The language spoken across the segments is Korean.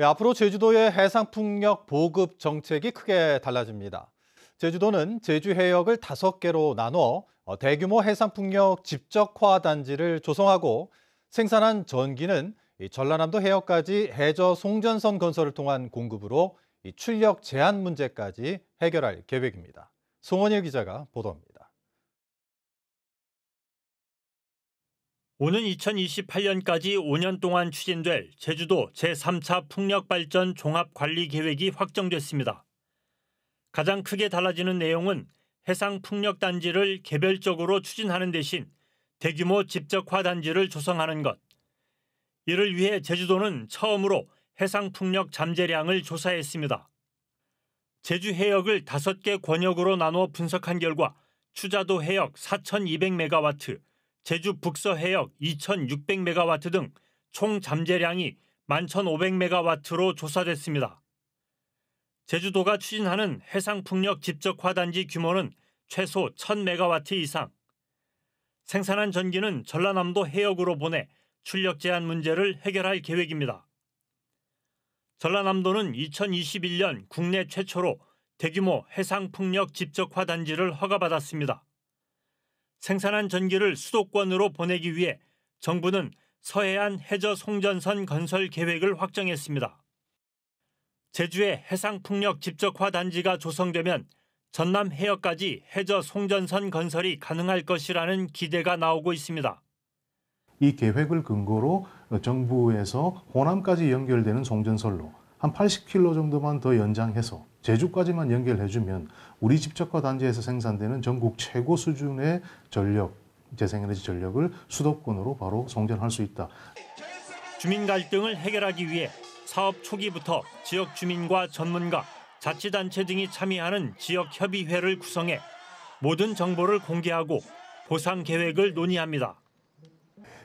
예, 앞으로 제주도의 해상풍력 보급 정책이 크게 달라집니다. 제주도는 제주 해역을 다섯 개로 나눠 어, 대규모 해상풍력 집적화 단지를 조성하고 생산한 전기는 전라남도 해역까지 해저 송전선 건설을 통한 공급으로 출력 제한 문제까지 해결할 계획입니다. 송원일 기자가 보도합니다. 오는 2028년까지 5년 동안 추진될 제주도 제3차 풍력발전 종합관리계획이 확정됐습니다. 가장 크게 달라지는 내용은 해상 풍력단지를 개별적으로 추진하는 대신 대규모 집적화 단지를 조성하는 것. 이를 위해 제주도는 처음으로 해상 풍력 잠재량을 조사했습니다. 제주 해역을 5개 권역으로 나눠 분석한 결과 추자도 해역 4,200메가와트, 제주 북서 해역 2,600메가와트 등 총 잠재량이 11,500메가와트로 조사됐습니다. 제주도가 추진하는 해상풍력 집적화단지 규모는 최소 1,000메가와트 이상. 생산한 전기는 전라남도 해역으로 보내 출력 제한 문제를 해결할 계획입니다. 전라남도는 2021년 국내 최초로 대규모 해상풍력 집적화단지를 허가받았습니다. 생산한 전기를 수도권으로 보내기 위해 정부는 서해안 해저 송전선 건설 계획을 확정했습니다. 제주의 해상풍력 집적화 단지가 조성되면 전남 해역까지 해저 송전선 건설이 가능할 것이라는 기대가 나오고 있습니다. 이 계획을 근거로 정부에서 호남까지 연결되는 송전선로 한 80km 정도만 더 연장해서 제주까지만 연결해주면 우리 집적과 단지에서 생산되는 전국 최고 수준의 전력, 재생에너지 전력을 수도권으로 바로 송전할 수 있다. 주민 갈등을 해결하기 위해 사업 초기부터 지역 주민과 전문가, 자치단체 등이 참여하는 지역협의회를 구성해 모든 정보를 공개하고 보상 계획을 논의합니다.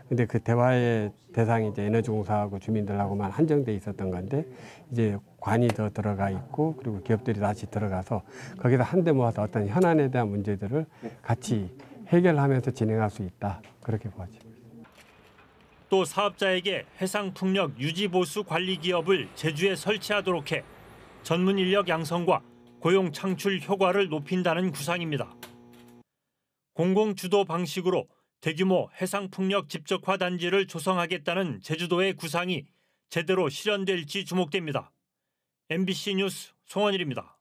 근데 그 대화의 대상이 이제 에너지공사하고 주민들하고만 한정돼 있었던 건데 이제 관이 더 들어가 있고 그리고 기업들이 다시 들어가서 거기서 한데 모아서 어떤 현안에 대한 문제들을 같이 해결하면서 진행할 수 있다 그렇게 보아집니다. 또 사업자에게 해상풍력 유지보수 관리 기업을 제주에 설치하도록 해 전문 인력 양성과 고용 창출 효과를 높인다는 구상입니다. 공공 주도 방식으로 대규모 해상풍력 집적화 단지를 조성하겠다는 제주도의 구상이 제대로 실현될지 주목됩니다. MBC 뉴스 송원일입니다.